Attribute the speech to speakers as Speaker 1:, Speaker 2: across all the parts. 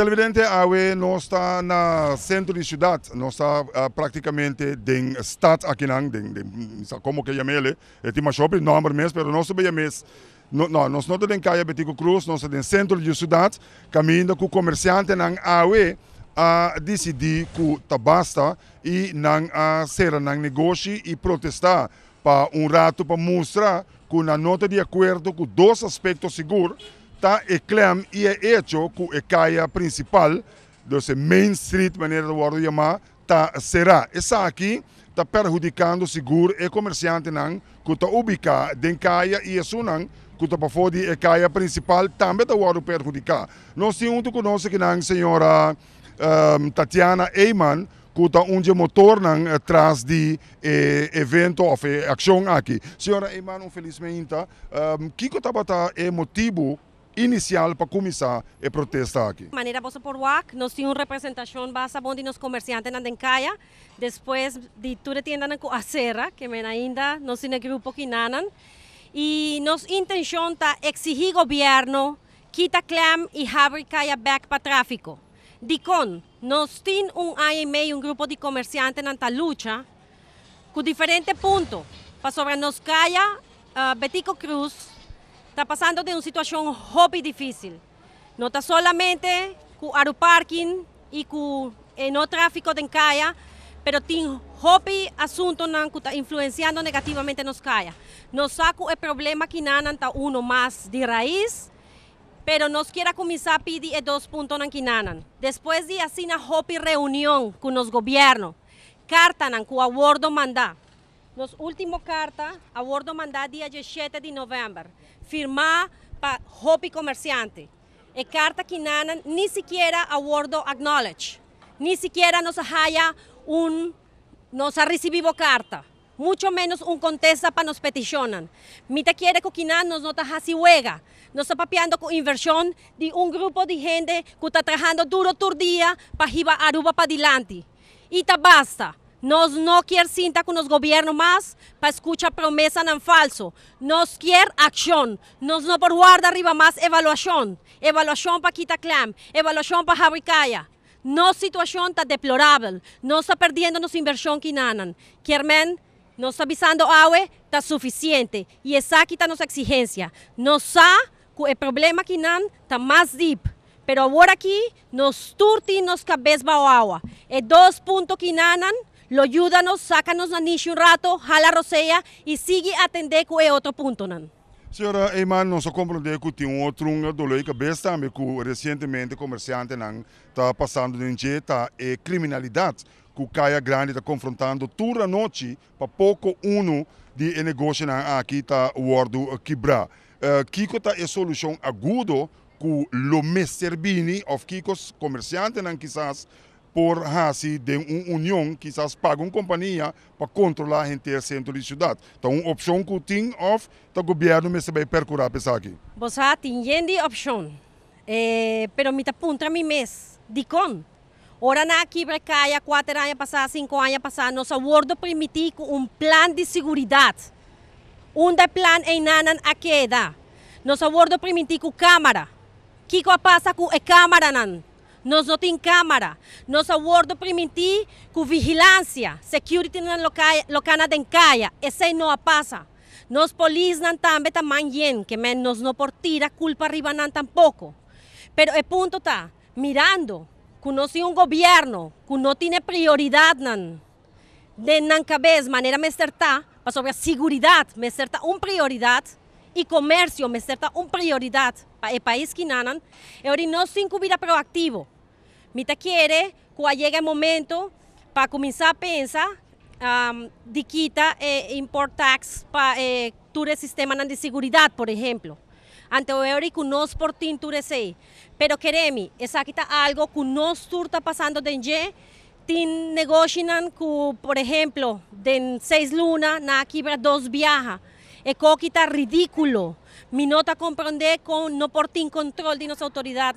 Speaker 1: Televidente we não está na centro de cidade, não está uh, ah, praticamente em estado aqui não, den, como que chamei ele, é uma shopping, não há mês, mas não soube mês. Não, não, nós não em caia Betico Cruz, nós temos centro de cidade, caminho com comerciante na AUE a decidir que tabasta e não a ser não negócio e protestar para um rato para mostrar que na nota de acordo com dois aspectos seguros está Eclam e é hecho que a caia principal, entonces Main Street, maneira de guardo chamar, está será. essa aqui está perjudicando seguro e comerciante nan, que está ubicado a caia e es un que está para fuera de caia principal, também está guardo perjudicar. Nós temos com conocer que nan, senhora um, ehm, Tatiana que kuta onde motor nang atrás de eh, evento ou eh, ação aqui. Senhora Eman, infelizmente, um, que está para tá, é motivo inicial para comenzar a e protesta aquí. De
Speaker 2: Manera Bolsa por WAC, tiene una representación basta onde los comerciantes andam en calle, después de tudo tienda na serra, que ainda no grupo que grupo um y y nossa intenção está exigir gobierno quita clam y abre caia back para tráfico. Dicon, nos tiene un ano y un grupo de comerciantes na lucha con diferentes puntos, para sobre nos caia ah, Betico Cruz, está pasando de una situación muy difícil. No está solamente con el parking y con el no tráfico de calle, pero tiene hobby asunto que está influenciando negativamente en nos calle. Nos saco el problema que está uno más de raíz, pero nos quiera comenzar a pedir dos puntos que Después de así una reunión con los gobiernos, cartanan con acuerdo mandar los última carta a bordo mandada día 17 de noviembre. firmada para Hopi Comerciante. La e carta que Nana ni siquiera a bordo acknowledge, ni siquiera nos haya un, nos ha recibido carta. mucho menos un contesta para nos peticionan. Mita quiere coquinar nos nota así huega. Nos está papeando con inversión de un grupo de gente que está trabajando duro todo día para a Aruba para adelante. Y ta basta. Nos no quiere cinta con los gobiernos más para escuchar promesas en falso. Nos quiere acción. Nos no por guarda arriba más Evaluación evaluación para Quita Clam, Evaluación para Jabricaya. No situación está deplorable. No está perdiendo nuestra inversión que nanan. Quermen, nos está avisando agua, está suficiente. Y esa quita exigencia exigencia. Nos el problema que nan está más deep. Pero ahora aquí nos turti nos cabeza o agua. Es dos puntos que nanan, lo ayúdanos, sácanos na nicho un rato, jala roceia e sigue atender com eh, outro ponto. Nan.
Speaker 1: Senhora Eiman, nós só compreendemos que tem um outro dolor de cabeça também, que recentemente comerciante não está passando de enjeta e eh, criminalidade, que o Caia Grande está confrontando toda noite para pouco uno de eh, negócio não, aqui está o ordo quebrar. Uh, Kiko está a solução agudo que o Lome Serbini, ou Kikos comerciante não quizás, por assim, de uma união, quizás paga uma companhia para controlar a inteira centro da cidade. Então, uma opção que tem, of, o governo me sabe percurar pensar aqui.
Speaker 2: Você tem opção, eh, pero me apunta mi mês de con. Ora na aqui para cá, há quatro anos passados, cinco anos passados, nossa wordo permitiu um plano de segurança. Um de plano em nanan a queda. Nossa wordo permitiu câmara. Kiko passa com a câmara nan. Nós não temos cámara. nos acordo permitir com vigilancia, security na local, local na dencaia. no não passa. Nós también que menos no por tira culpa arriba tampoco. Pero el punto está mirando que un gobierno um governo que no tem prioridade nan. de nan cabeça maneira me certa, para sobre la seguridad me certa uma prioridad y comercio me certa un prioridad para el país que nanan, no sin sin proactivo proactivo. te quiere que llegue el momento para comenzar a pensar um, de quita eh, tax para eh, sistema de seguridad, por ejemplo. Ante o no es por ti Pero queremos, es aquí algo que no turta pasando de enje, tin por ejemplo, de seis lunas, na quibra dos viajes. Es coquita ridículo. nota comprende con no por ti control de nossa autoridad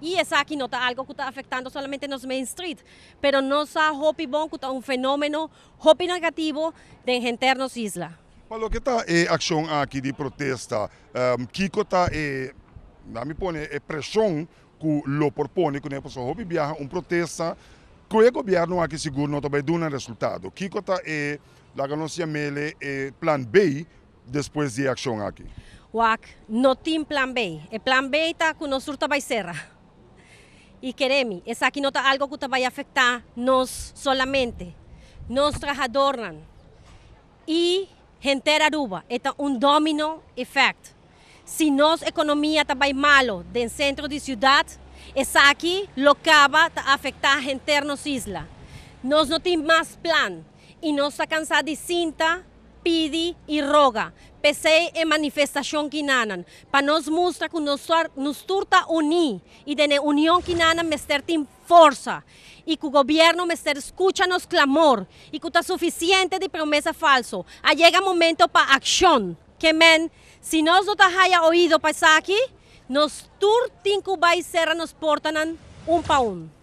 Speaker 2: y es aquí E nota algo que está afectando solamente nos Main Street, pero no sa hopi Bon que está un fenómeno hopi negativo de gente nos isla. lo
Speaker 1: que está eh, acción aquí de protesta? Um, Kiko está eh, me pone eh, que lo propone que por pessoal hopi viaja un protesta que el gobierno aquí seguro no dar un resultado. Kiko está eh, la ganancia mele eh, plan B después de acción aquí.
Speaker 2: no tiene plan B. El plan B está con nosotros va serra. Y queremos, es aquí no está algo que te vaya a afectar nos solamente, nos trabajadores y gente de Aruba. es un domino effect. Si nos economía está malo del centro de ciudad, es aquí lo que va a afectar a gente de nos isla. Nos no tiene más plan está cansada de cinta, pide y roga. Pese en manifestación que nanan, para nos mostrar que nos, nos turta unir y de unión que nanan mester tem fuerza, y que el gobierno mester clamor y que está suficiente de promesa falso. Llega llega momento para acción, Que men, Si nos no haya oído passar aquí, nos turtin que vai ser nos portanan un pa